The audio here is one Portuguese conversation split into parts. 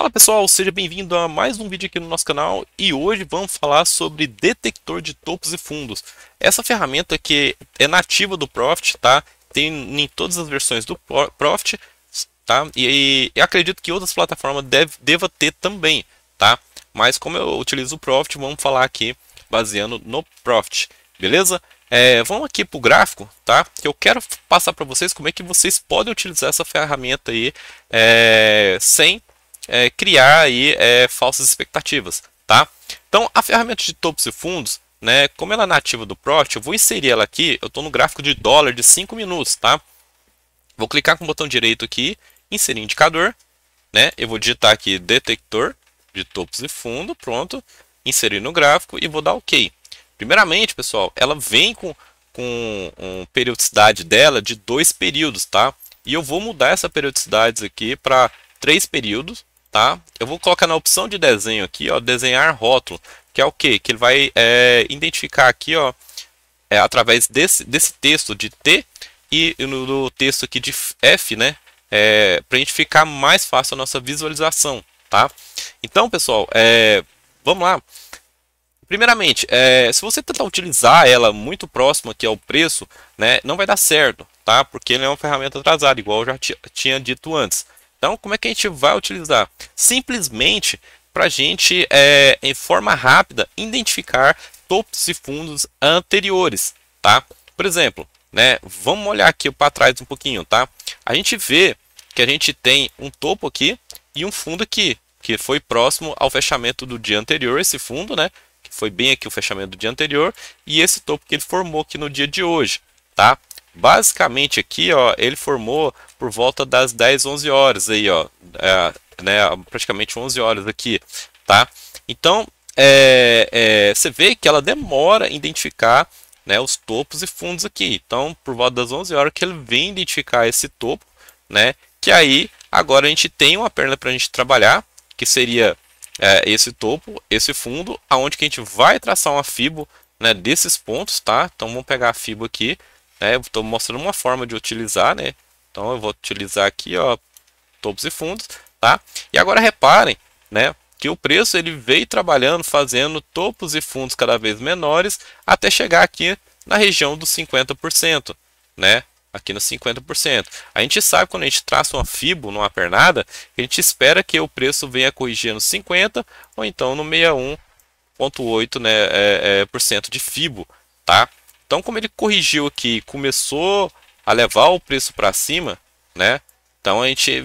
Fala pessoal, seja bem-vindo a mais um vídeo aqui no nosso canal e hoje vamos falar sobre detector de topos e fundos. Essa ferramenta que é nativa do Profit, tá? Tem em todas as versões do Profit, tá? E, e acredito que outras plataformas deve, deva ter também, tá? Mas como eu utilizo o Profit, vamos falar aqui baseando no Profit, beleza? É, vamos aqui para o gráfico, tá? Que eu quero passar para vocês como é que vocês podem utilizar essa ferramenta aí é, sem é, criar aí é, falsas expectativas, tá? Então, a ferramenta de topos e fundos, né, como ela é nativa do Profit, eu vou inserir ela aqui, eu estou no gráfico de dólar de 5 minutos, tá? Vou clicar com o botão direito aqui, inserir indicador, né? Eu vou digitar aqui detector de topos e fundo, pronto, inserir no gráfico e vou dar OK. Primeiramente, pessoal, ela vem com, com um periodicidade dela de dois períodos, tá? E eu vou mudar essa periodicidade aqui para três períodos, tá? Eu vou colocar na opção de desenho aqui, ó, desenhar rótulo, que é o quê? Que ele vai é, identificar aqui, ó, é, através desse, desse texto de T e no, no texto aqui de F, né? É, para a gente ficar mais fácil a nossa visualização, tá? Então, pessoal, é, vamos lá. Primeiramente, é, se você tentar utilizar ela muito próximo aqui ao preço, né, não vai dar certo, tá? Porque ele é uma ferramenta atrasada, igual eu já tinha dito antes. Então, como é que a gente vai utilizar? Simplesmente para a gente, é, em forma rápida, identificar topos e fundos anteriores, tá? Por exemplo, né? Vamos olhar aqui para trás um pouquinho, tá? A gente vê que a gente tem um topo aqui e um fundo aqui, que foi próximo ao fechamento do dia anterior, esse fundo, né? Que foi bem aqui o fechamento do dia anterior e esse topo que ele formou aqui no dia de hoje, tá? Basicamente aqui, ó, ele formou por volta das 10, 11 horas aí, ó, é, né, praticamente 11 horas aqui, tá? Então, é, é, você vê que ela demora a identificar né, os topos e fundos aqui. Então, por volta das 11 horas que ele vem identificar esse topo, né? Que aí, agora a gente tem uma perna para a gente trabalhar, que seria é, esse topo, esse fundo, aonde que a gente vai traçar uma fibo né, desses pontos, tá? Então, vamos pegar a fibo aqui, né? Eu estou mostrando uma forma de utilizar, né? Então eu vou utilizar aqui, ó, tops e fundos, tá? E agora reparem, né? que o preço ele veio trabalhando, fazendo topos e fundos cada vez menores até chegar aqui na região dos 50%, né? Aqui nos 50%. A gente sabe quando a gente traça uma fibo numa pernada, a gente espera que o preço venha corrigir nos 50 ou então no 61.8 né, é, é, por cento de fibo, tá? Então, como ele corrigiu aqui, começou a levar o preço para cima, né? Então a gente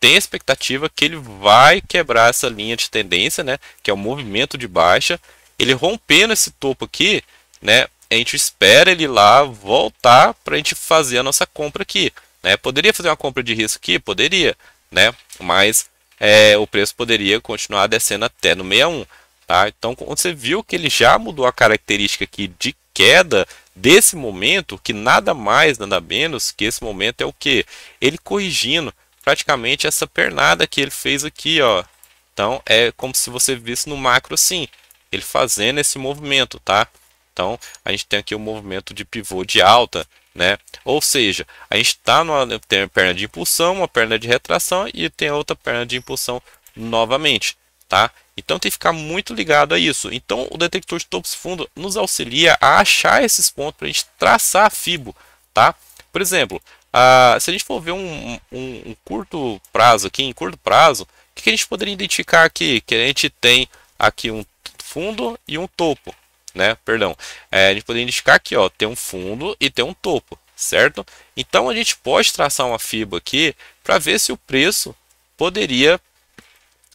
tem a expectativa que ele vai quebrar essa linha de tendência, né? Que é o movimento de baixa. Ele rompendo esse topo aqui, né? A gente espera ele lá voltar para a gente fazer a nossa compra aqui, né? Poderia fazer uma compra de risco aqui, poderia, né? Mas é, o preço poderia continuar descendo até no 61. Tá? Então, quando você viu que ele já mudou a característica aqui de queda desse momento, que nada mais, nada menos que esse momento é o que? Ele corrigindo praticamente essa pernada que ele fez aqui, ó. Então, é como se você visse no macro assim, ele fazendo esse movimento, tá? Então, a gente tem aqui o um movimento de pivô de alta, né? Ou seja, a gente está numa tem uma perna de impulsão, uma perna de retração e tem outra perna de impulsão novamente, tá? Então tem que ficar muito ligado a isso. Então o detector de topos fundo nos auxilia a achar esses pontos para a gente traçar a FIBO, tá? Por exemplo, se a gente for ver um, um, um, curto prazo aqui, em curto prazo, o que, que, a gente poderia identificar aqui? Que a gente tem aqui um fundo e um topo, né? Perdão, é, a gente poderia identificar aqui, ó, tem um fundo e tem um topo, certo? Então a gente pode traçar uma FIBO aqui para ver se o preço poderia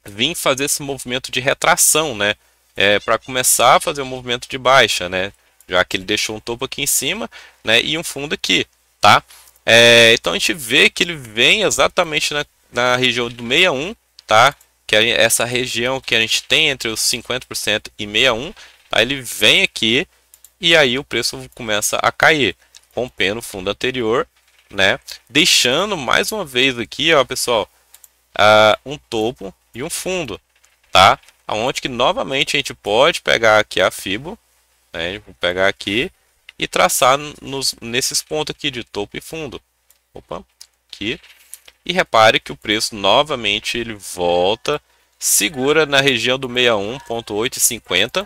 vim fazer esse movimento de retração, né? É, para começar a fazer um movimento de baixa, né? Já que ele deixou um topo aqui em cima, né? E um fundo aqui, tá? É, então a gente vê que ele vem exatamente na, na região do 61, tá? Que é essa região que a gente tem entre os 50% e 61, tá? Ele vem aqui e aí o preço começa a cair, rompendo o fundo anterior, né? Deixando mais uma vez aqui, ó, pessoal, uh, um topo e um fundo, tá? Aonde que novamente a gente pode pegar aqui a FIBO, né? Vou pegar aqui e traçar nos, nesses pontos aqui de topo e fundo. Opa, aqui. E repare que o preço novamente ele volta, segura na região do 61.850,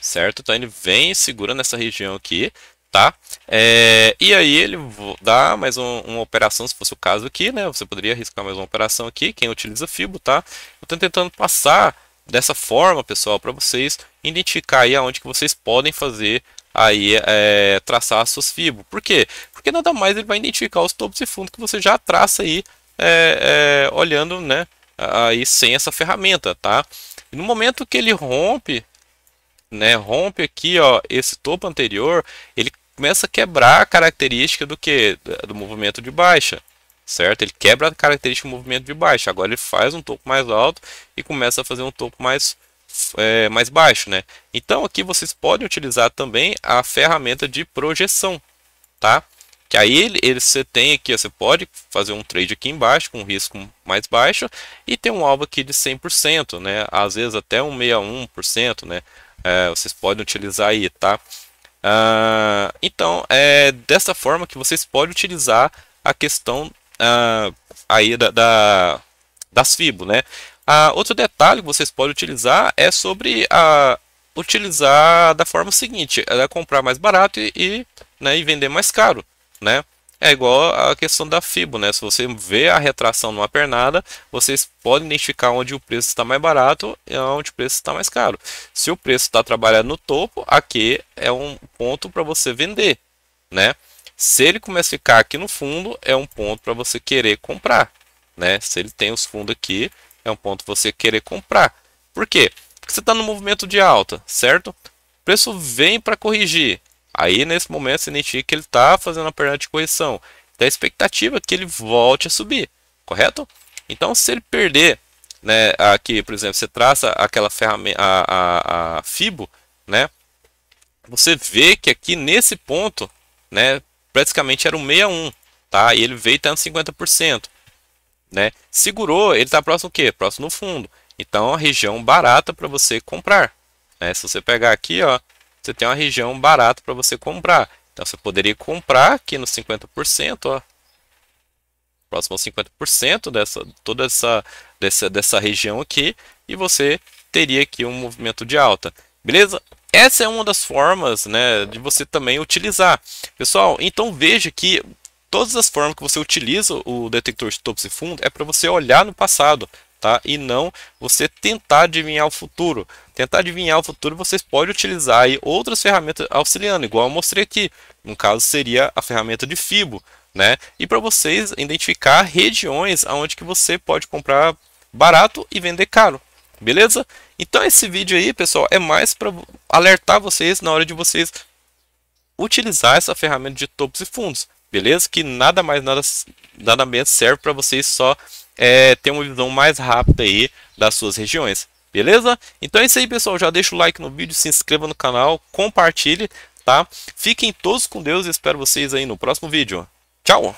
certo? Então ele vem segura nessa região aqui, tá? É, e aí ele dá mais um, uma operação, se fosse o caso aqui, né? Você poderia arriscar mais uma operação aqui, quem utiliza FIBO, tá? Eu tô tentando passar dessa forma, pessoal, para vocês identificar aí aonde que vocês podem fazer aí é, traçar as suas FIBO. Por quê? Porque nada mais ele vai identificar os topos e fundos que você já traça aí, é, é, olhando, né? Aí sem essa ferramenta, tá? E no momento que ele rompe né, rompe aqui ó, esse topo anterior, ele começa a quebrar a característica do que do movimento de baixa, certo? Ele quebra a característica do movimento de baixa. Agora ele faz um topo mais alto e começa a fazer um topo mais é, mais baixo, né? Então aqui vocês podem utilizar também a ferramenta de projeção, tá? Que aí ele, ele você tem aqui, você pode fazer um trade aqui embaixo com um risco mais baixo e tem um alvo aqui de 100%, né? Às vezes até um 61%, né? É, vocês podem utilizar aí, tá? Uh, então, é dessa forma que vocês podem utilizar a questão uh, aí da, da, das FIBO, né? Uh, outro detalhe que vocês podem utilizar é sobre a utilizar da forma seguinte, é comprar mais barato e, e, né, e vender mais caro, né? É igual a questão da FIBO, né? Se você vê a retração numa pernada, vocês podem identificar onde o preço está mais barato e onde o preço está mais caro. Se o preço está trabalhando no topo, aqui é um ponto para você vender, né? Se ele começa a ficar aqui no fundo, é um ponto para você querer comprar, né? Se ele tem os fundos aqui, é um ponto para você querer comprar. Por quê? Porque você está no movimento de alta, certo? O preço vem para corrigir. Aí nesse momento você identifica que ele está fazendo a perna de correção. Da então, expectativa é que ele volte a subir, correto? Então se ele perder, né, aqui, por exemplo, você traça aquela ferramenta, a, a, FIBO, né? Você vê que aqui nesse ponto, né, praticamente era um 61, tá? E ele veio tendo 50%, né? Segurou, ele está próximo o que? Próximo no fundo. Então, é a região barata para você comprar, né? Se você pegar aqui, ó, você tem uma região barata para você comprar. Então você poderia comprar aqui nos 50%, ó, próximo aos 50% dessa toda essa dessa, dessa região aqui e você teria aqui um movimento de alta. Beleza? Essa é uma das formas, né, de você também utilizar. Pessoal, então veja que todas as formas que você utiliza o detector de topos e fundos é para você olhar no passado, tá? E não você tentar adivinhar o futuro. Tentar adivinhar o futuro, vocês podem utilizar aí outras ferramentas auxiliando, igual eu mostrei aqui. No caso seria a ferramenta de Fibo, né? E para vocês identificar regiões aonde que você pode comprar barato e vender caro. Beleza? Então esse vídeo aí, pessoal, é mais para alertar vocês na hora de vocês utilizar essa ferramenta de topos e fundos, beleza? Que nada mais nada nada menos serve para vocês só é, ter uma visão mais rápida aí das suas regiões. Beleza? Então é isso aí, pessoal. Já deixa o like no vídeo, se inscreva no canal, compartilhe, tá? Fiquem todos com Deus e espero vocês aí no próximo vídeo. Tchau!